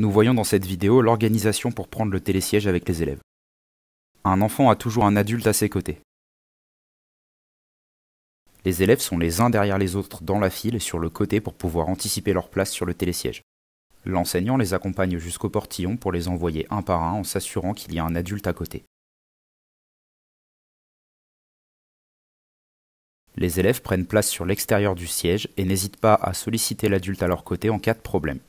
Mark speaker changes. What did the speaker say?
Speaker 1: Nous voyons dans cette vidéo l'organisation pour prendre le télésiège avec les élèves. Un enfant a toujours un adulte à ses côtés. Les élèves sont les uns derrière les autres dans la file et sur le côté pour pouvoir anticiper leur place sur le télésiège. L'enseignant les accompagne jusqu'au portillon pour les envoyer un par un en s'assurant qu'il y a un adulte à côté.
Speaker 2: Les élèves prennent place sur l'extérieur du siège et n'hésitent pas à solliciter l'adulte à leur côté en cas de problème.